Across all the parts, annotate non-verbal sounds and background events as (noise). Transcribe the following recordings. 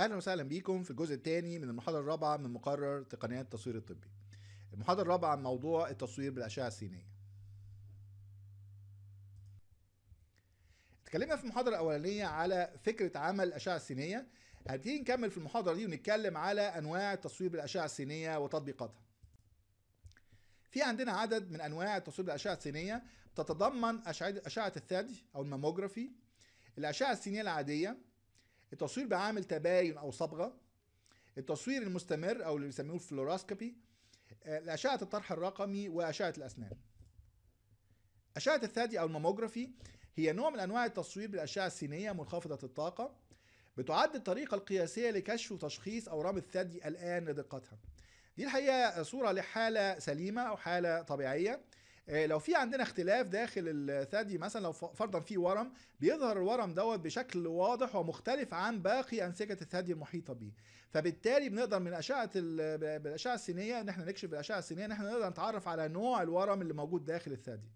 اهلا وسهلا بيكم في الجزء الثاني من المحاضره الرابعه من مقرر تقنيات التصوير الطبي. المحاضره الرابعه عن موضوع التصوير بالاشعه السينيه. اتكلمنا في المحاضره الاولانيه على فكره عمل الاشعه السينيه، هنبتدي نكمل في المحاضره دي ونتكلم على انواع التصوير بالاشعه السينيه وتطبيقاتها. في عندنا عدد من انواع التصوير بالاشعه السينيه بتتضمن اشعه اشعه الثدي او الماموجرافي الاشعه السينيه العاديه التصوير بعامل تباين او صبغه التصوير المستمر او اللي بيسموه الفلوراسكوبي آه، اشعه الطرح الرقمي واشعه الاسنان اشعه الثدي او الماموجرافي هي نوع من انواع التصوير بالاشعه السينيه منخفضه الطاقه بتعد الطريقه القياسيه لكشف وتشخيص اورام الثدي الان لدقتها دي الحقيقه صوره لحاله سليمه او حاله طبيعيه آه، لو في عندنا اختلاف داخل الثدي مثلا لو فرضا في ورم بيظهر الورم دوت بشكل واضح ومختلف عن باقي انسجه الثدي المحيطه به فبالتالي بنقدر من اشعه الاشعه السينيه ان احنا نكشف الاشعه السينيه ان احنا نقدر نتعرف على نوع الورم اللي موجود داخل الثدي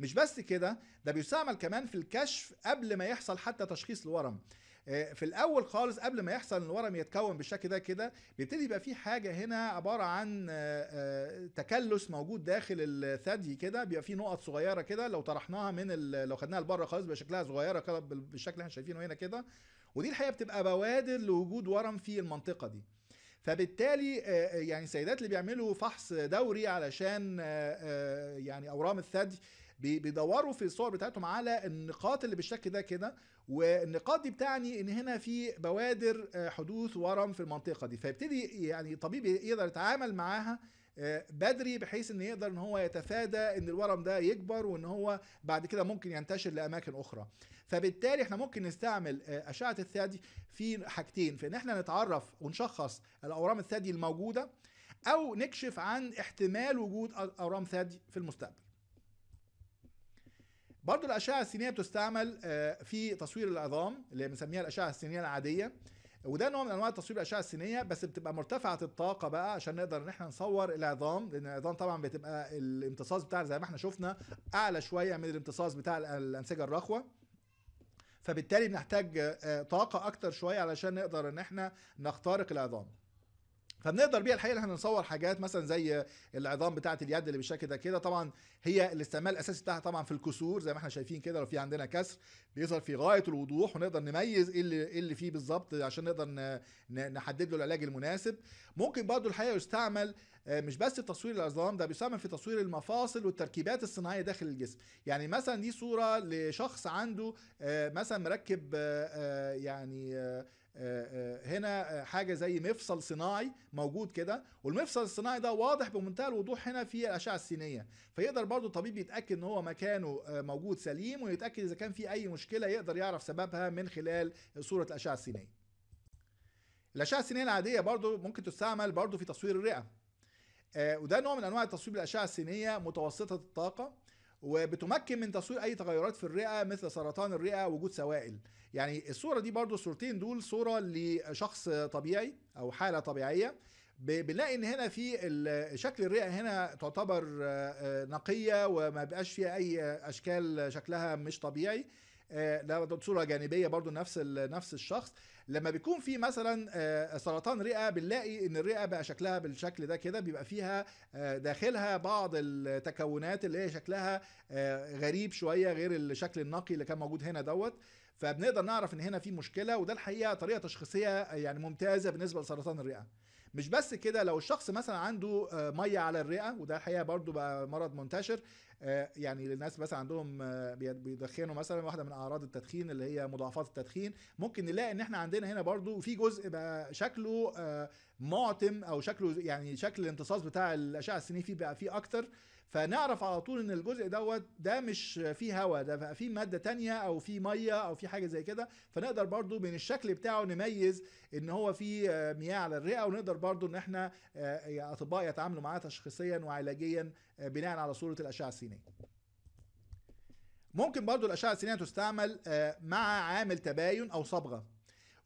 مش بس كده ده بيستعمل كمان في الكشف قبل ما يحصل حتى تشخيص الورم آه، في الاول خالص قبل ما يحصل ان الورم يتكون بالشكل ده كده بيبتدي يبقى في حاجه هنا عباره عن آه، آه، تكلس موجود داخل الثدي كده بيبقى في نقط صغيره كده لو طرحناها من لو خدناها لبره خالص بيبقى شكلها صغيره كده بالشكل اللي احنا شايفينه هنا كده ودي الحقيقه بتبقى بوادر لوجود ورم في المنطقه دي فبالتالي يعني السيدات اللي بيعملوا فحص دوري علشان يعني اورام الثدي بيدوروا في الصور بتاعتهم على النقاط اللي بالشكل ده كده والنقاط دي بتعني ان هنا في بوادر آه، حدوث ورم في المنطقه دي فيبتدي يعني الطبيب يقدر يتعامل معاها آه، بدري بحيث ان يقدر ان هو يتفادى ان الورم ده يكبر وان هو بعد كده ممكن ينتشر لاماكن اخرى فبالتالي احنا ممكن نستعمل آه، اشعه الثدي في حاجتين في ان احنا نتعرف ونشخص الاورام الثدي الموجوده او نكشف عن احتمال وجود اورام ثدي في المستقبل برضه الاشعه السينيه بتستعمل آه، في تصوير العظام اللي بنسميها الاشعه السينيه العاديه وده نوع من انواع تصوير الاشعه السينيه بس بتبقى مرتفعه الطاقه بقى عشان نقدر ان احنا نصور العظام لان العظام طبعا بتبقى الامتصاص بتاعها زي ما احنا شفنا اعلى شويه من الامتصاص بتاع الانسجه الرخوه فبالتالي بنحتاج آه، طاقه اكتر شويه علشان نقدر ان احنا نخترق العظام فبنقدر بيها الحقيقه احنا نصور حاجات مثلا زي العظام بتاعه اليد اللي بالشكل ده كده طبعا هي الاستعمال الاساسي بتاعها طبعا في الكسور زي ما احنا شايفين كده لو في عندنا كسر بيظهر في غايه الوضوح ونقدر نميز ايه اللي ايه اللي فيه بالظبط عشان نقدر نحدد له العلاج المناسب ممكن برضو الحقيقه يستعمل آه، مش بس في تصوير العظام ده بيستعمل في تصوير المفاصل والتركيبات الصناعيه داخل الجسم يعني مثلا دي صوره لشخص عنده آه، مثلا مركب آه، يعني آه، آه، هنا آه، حاجه زي مفصل صناعي موجود كده والمفصل الصناعي ده واضح بمنتهى الوضوح هنا في الاشعه السينيه فيقدر برضو الطبيب يتاكد ان هو مكانه موجود سليم ويتاكد اذا كان في اي مشكله يقدر يعرف سببها من خلال صوره الاشعه السينيه الاشعه السينيه العاديه برضو ممكن تستعمل برضو في تصوير الرئه وده نوع من انواع التصوير بالاشعه السينيه متوسطه الطاقه وبتمكن من تصوير اي تغيرات في الرئه مثل سرطان الرئه وجود سوائل يعني الصوره دي برضو الصورتين دول صوره لشخص طبيعي او حاله طبيعيه بنلاقي ان هنا في شكل الرئه هنا تعتبر آه، آه، نقيه وما بقاش فيها اي اشكال شكلها مش طبيعي آه، ده صوره جانبيه برضو نفس نفس الشخص لما بيكون في مثلا آه، سرطان رئه بنلاقي ان الرئه بقى شكلها بالشكل ده كده بيبقى فيها آه، داخلها بعض التكونات اللي هي شكلها غريب شويه غير الشكل النقي اللي كان موجود هنا دوت فبنقدر نعرف ان هنا في مشكله وده الحقيقه طريقه تشخيصيه يعني ممتازه بالنسبه لسرطان الرئه مش بس كده لو الشخص مثلا عنده آه، ميه على الرئه وده الحقيقه برضو بقى مرض منتشر آه، يعني للناس مثلا عندهم آه، بيدخنوا مثلا واحده من اعراض التدخين اللي هي مضاعفات التدخين ممكن نلاقي ان احنا عندنا هنا برضو في جزء بقى شكله معتم او شكله يعني شكل الامتصاص بتاع الاشعه السينيه فيه بقى فيه اكتر فنعرف على طول ان الجزء دوت ده مش فيه هواء ده في ماده تانية او في ميه او في حاجه زي كده فنقدر برضو من الشكل بتاعه نميز ان هو فيه آه، مياه على الرئه ونقدر برضو ان احنا آه، اطباء يتعاملوا معاه تشخيصيا وعلاجيا آه، بناء على صوره الاشعه السينيه ممكن برضو الاشعه السينيه تستعمل مع عامل تباين او صبغه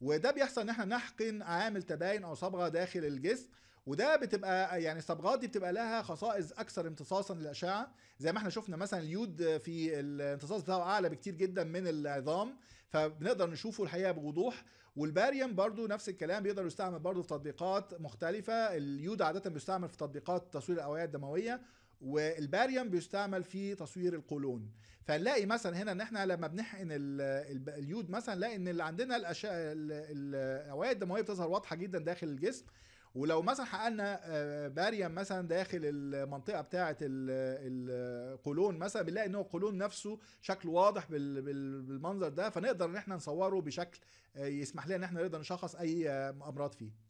وده بيحصل ان احنا نحقن عامل تباين او صبغه داخل الجسم وده بتبقى يعني الصبغات دي بتبقى لها خصائص اكثر امتصاصا للاشعه زي ما احنا شفنا مثلا اليود في الامتصاص بتاعه اعلى بكتير جدا من العظام فبنقدر نشوفه الحقيقه بوضوح والباريوم برضو نفس الكلام بيقدر يستعمل برضو في تطبيقات مختلفه اليود عاده بيستعمل في تطبيقات تصوير الاوعيه الدمويه والباريوم بيستعمل في تصوير القولون فنلاقي مثلا هنا ان احنا لما بنحقن اليود مثلا نلاقي ان اللي عندنا الاوعيه الدمويه بتظهر واضحه جدا داخل الجسم ولو مثلا حققنا آه، باريا مثلا داخل المنطقه بتاعه القولون مثلا بنلاقي ان هو القولون نفسه شكله واضح بالمنظر ده فنقدر ان احنا نصوره بشكل آه، يسمح لنا ان احنا نقدر نشخص اي آه، امراض فيه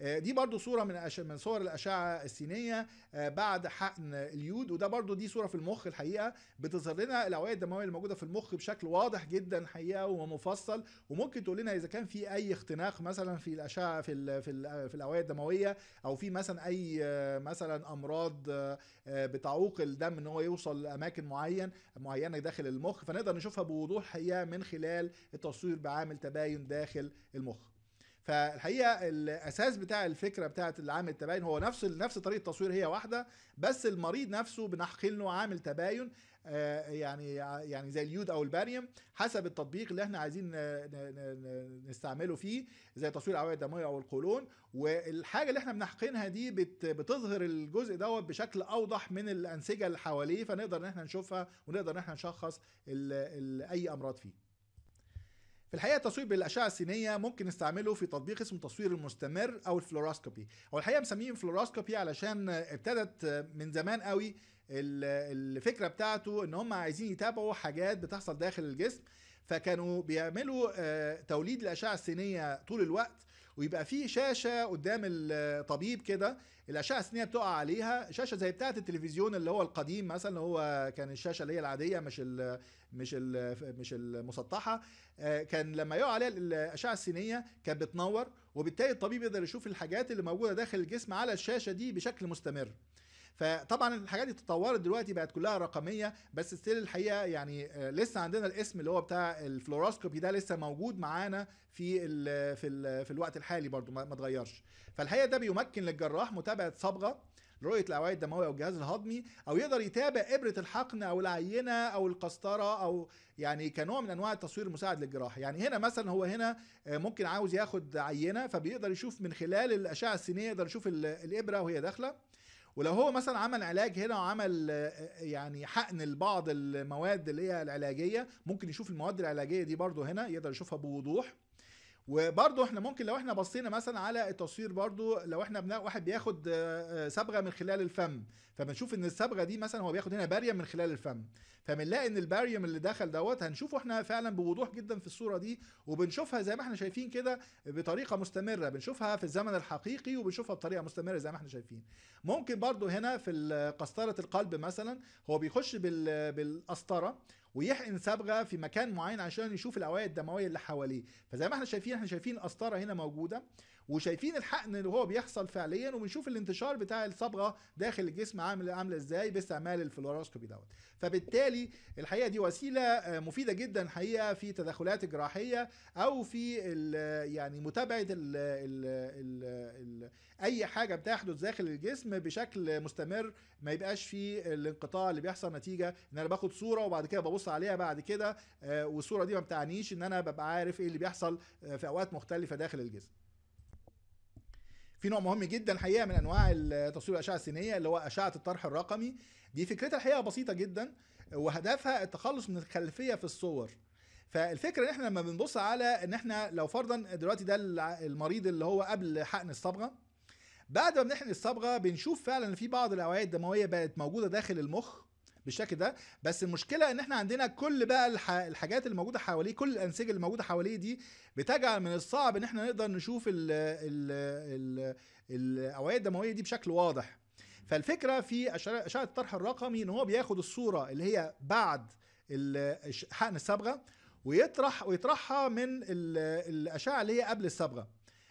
آه، دي برضو صوره من أش... من صور الاشعه السينيه آه، بعد حقن اليود وده برضو دي صوره في المخ الحقيقه بتظهر لنا الاوعيه الدمويه الموجوده في المخ بشكل واضح جدا حقيقه ومفصل وممكن تقول لنا اذا كان في اي اختناق مثلا في الاشعه في ال... في, ال... في الاوعيه الدمويه او في مثلا اي آه، مثلا امراض بتعوق الدم ان هو يوصل لاماكن معين معينه داخل المخ فنقدر نشوفها بوضوح حقيقه من خلال التصوير بعامل تباين داخل المخ فالحقيقه الاساس بتاع الفكره بتاعه العامل التباين هو نفس نفس طريقه التصوير هي واحده بس المريض نفسه بنحقن له عامل تباين آه، يعني يعني زي اليود او الباريوم حسب التطبيق اللي احنا عايزين نستعمله فيه زي تصوير الاوعيه الدمويه او القولون والحاجه اللي احنا بنحقنها دي بتظهر الجزء دوت بشكل اوضح من الانسجه اللي حواليه فنقدر ان احنا نشوفها ونقدر ان احنا نشخص اي امراض فيه في الحقيقه التصوير بالاشعه السينيه ممكن نستعمله في تطبيق اسمه التصوير المستمر او الفلوروسكوبي هو الحقيقه مسميه فلوروسكوبي علشان ابتدت من زمان قوي الفكره بتاعته ان هم عايزين يتابعوا حاجات بتحصل داخل الجسم فكانوا بيعملوا آه، توليد الاشعه السينيه طول الوقت ويبقى في شاشه قدام الطبيب كده الاشعه السينيه بتقع عليها شاشه زي بتاعه التلفزيون اللي هو القديم مثلا اللي هو كان الشاشه اللي هي العاديه مش الـ مش الـ مش المسطحه آه، كان لما يقع عليها الاشعه السينيه كانت بتنور وبالتالي الطبيب يقدر يشوف الحاجات اللي موجوده داخل الجسم على الشاشه دي بشكل مستمر فطبعا الحاجات دي تطورت دلوقتي بقت كلها رقميه بس ستيل الحقيقه يعني آه، لسه عندنا الاسم اللي هو بتاع الفلوروسكوبي ده لسه موجود معانا في الـ في الـ في الوقت الحالي برضو ما اتغيرش فالحقيقه ده بيمكن للجراح متابعه صبغه رؤيه الاوعيه الدمويه او الجهاز الهضمي او يقدر يتابع ابره الحقن او العينه او القسطره او يعني كنوع من انواع التصوير المساعد للجراحه يعني هنا مثلا هو هنا آه، ممكن عاوز ياخد عينه فبيقدر يشوف من خلال الاشعه السينيه يقدر يشوف الابره وهي داخله ولو هو مثلا عمل علاج هنا وعمل يعني حقن لبعض المواد اللي هي العلاجيه ممكن يشوف المواد العلاجيه دي برضو هنا يقدر يشوفها بوضوح وبرضه احنا ممكن لو احنا بصينا مثلا على التصوير برضه لو احنا بنا واحد بياخد آه، آه، صبغه من خلال الفم فبنشوف ان الصبغه دي مثلا هو بياخد هنا باريوم من خلال الفم فبنلاقي ان الباريوم اللي دخل دوت هنشوفه احنا فعلا بوضوح جدا في الصوره دي وبنشوفها زي ما احنا شايفين كده بطريقه مستمره بنشوفها في الزمن الحقيقي وبنشوفها بطريقه مستمره زي ما احنا شايفين ممكن برضو هنا في قسطره القلب مثلا هو بيخش بالقسطره ويحقن صبغه في مكان معين عشان يشوف الاوعيه الدمويه اللي حواليه فزي ما احنا شايفين احنا شايفين قسطره هنا موجوده وشايفين الحقن اللي هو بيحصل فعليا وبنشوف الانتشار بتاع الصبغه داخل الجسم عامله عامله ازاي باستعمال الفلوروسكوبي دوت فبالتالي الحقيقه دي وسيله آه، مفيده جدا الحقيقه في تدخلات الجراحيه او في يعني متابعه الـ الـ الـ الـ اي حاجه بتحدث داخل الجسم بشكل مستمر ما يبقاش في الانقطاع اللي بيحصل نتيجه ان انا باخد صوره وبعد كده ببص عليها بعد كده آه، والصوره دي ما بتعنيش ان انا ببقى عارف ايه اللي بيحصل آه، في اوقات مختلفه داخل الجسم في نوع مهم جدا الحقيقه من انواع تصوير الاشعه السينيه اللي هو اشعه الطرح الرقمي دي فكرتها الحقيقه بسيطه جدا وهدفها التخلص من الخلفيه في الصور فالفكره ان احنا لما بنبص على ان احنا لو فرضا دلوقتي ده المريض اللي هو قبل حقن الصبغه بعد ما بنحقن الصبغه بنشوف فعلا ان في بعض الاوعيه الدمويه بقت موجوده داخل المخ بالشكل ده بس المشكله ان احنا عندنا كل بقى الح... الحاجات اللي موجوده حواليه كل الانسجه اللي موجوده حواليه دي بتجعل من الصعب ان احنا نقدر نشوف ال ال ال الاوعيه الدمويه دي بشكل واضح فالفكره في اشعه الطرح الرقمي ان هو بياخد الصوره اللي هي بعد حقن الصبغه ويطرح ويطرحها من الاشعه اللي هي قبل الصبغه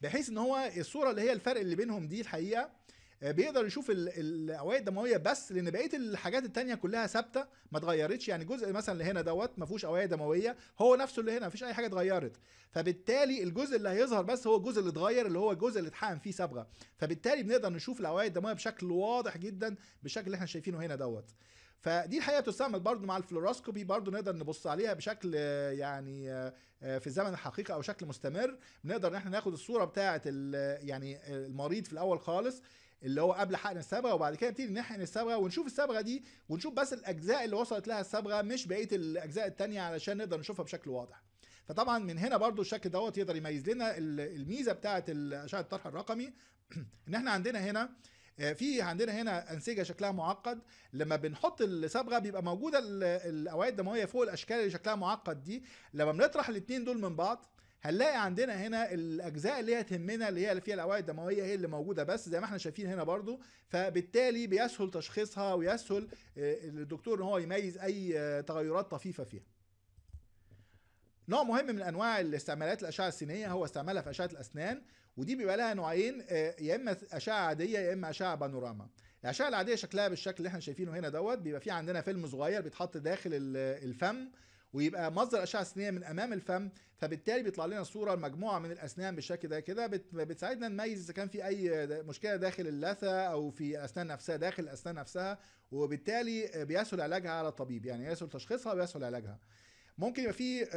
بحيث ان هو الصوره اللي هي الفرق اللي بينهم دي الحقيقه آه، بيقدر يشوف الاوعيه الدمويه بس لان بقيه الحاجات التانية كلها ثابته ما اتغيرتش يعني الجزء مثلا اللي هنا دوت ما فيهوش اوعيه دمويه هو نفسه اللي هنا ما فيش اي حاجه اتغيرت فبالتالي الجزء اللي هيظهر بس هو الجزء اللي اتغير اللي هو الجزء اللي اتحقن فيه صبغه فبالتالي بنقدر نشوف الاوعيه الدمويه بشكل واضح جدا بالشكل اللي احنا شايفينه هنا دوت فدي الحقيقه بتستعمل برضو مع الفلوروسكوبي برضو نقدر نبص عليها بشكل آه، يعني آه، في الزمن الحقيقي او شكل مستمر بنقدر ان احنا ناخد الصوره بتاعه يعني المريض في الاول خالص اللي هو قبل حقن الصبغه وبعد كده نبتدي نحقن الصبغه ونشوف الصبغه دي ونشوف بس الاجزاء اللي وصلت لها الصبغه مش بقيه الاجزاء الثانيه علشان نقدر نشوفها بشكل واضح فطبعا من هنا برضو الشكل دوت يقدر يميز لنا الميزه بتاعه اشعه الطرح الرقمي (clears throat) ان احنا عندنا هنا آه، في عندنا هنا انسجه شكلها معقد لما بنحط الصبغه بيبقى موجوده الاوعيه الدمويه فوق الاشكال اللي شكلها معقد دي لما بنطرح الاثنين دول من بعض هنلاقي عندنا هنا الاجزاء اللي هي تهمنا اللي هي اللي فيها الاوعيه الدمويه هي اللي موجوده بس زي ما احنا شايفين هنا برضو فبالتالي بيسهل تشخيصها ويسهل آه، للدكتور ان هو يميز اي آه، تغيرات طفيفه فيها نوع مهم من انواع الاستعمالات الاشعه السينيه هو استعمالها في اشعه الاسنان ودي بيبقى لها نوعين آه، يا اما اشعه عاديه يا اما اشعه بانوراما الاشعه العاديه شكلها بالشكل اللي احنا شايفينه هنا دوت بيبقى في عندنا فيلم صغير بيتحط داخل الفم ويبقى مصدر اشعه سنيه من امام الفم فبالتالي بيطلع لنا صوره مجموعه من الاسنان بالشكل ده كده بتساعدنا نميز اذا كان في اي مشكله داخل اللثه او في الاسنان نفسها داخل الاسنان نفسها وبالتالي بيسهل علاجها على الطبيب يعني يسهل تشخيصها ويسهل علاجها ممكن يبقى في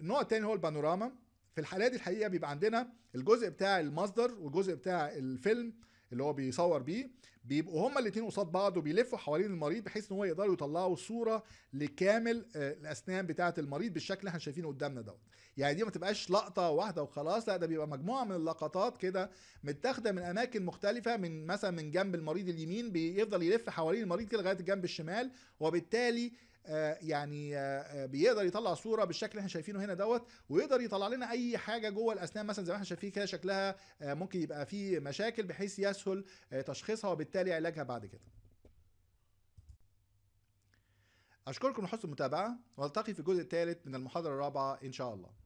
نوع تاني هو البانوراما في الحالات دي الحقيقه بيبقى عندنا الجزء بتاع المصدر والجزء بتاع الفيلم اللي هو بيصور بيه بيبقوا هما الاثنين قصاد بعض وبيلفوا حوالين المريض بحيث ان هو يقدروا يطلعوا صوره لكامل آه، الاسنان بتاعه المريض بالشكل اللي احنا شايفينه قدامنا دوت يعني دي ما تبقاش لقطه واحده وخلاص لا ده بيبقى مجموعه من اللقطات كده متاخده من اماكن مختلفه من مثلا من جنب المريض اليمين بيفضل يلف حوالين المريض كده لغايه الجنب الشمال وبالتالي آه، يعني آه، بيقدر يطلع صوره بالشكل اللي احنا شايفينه هنا دوت ويقدر يطلع لنا اي حاجه جوه الاسنان مثلا زي ما احنا شايفين كده شكلها ممكن يبقى فيه مشاكل بحيث يسهل تشخيصها وبالتالي وبالتالي علاجها بعد كده أشكركم لحسن المتابعة والتقي في الجزء الثالث من المحاضرة الرابعة إن شاء الله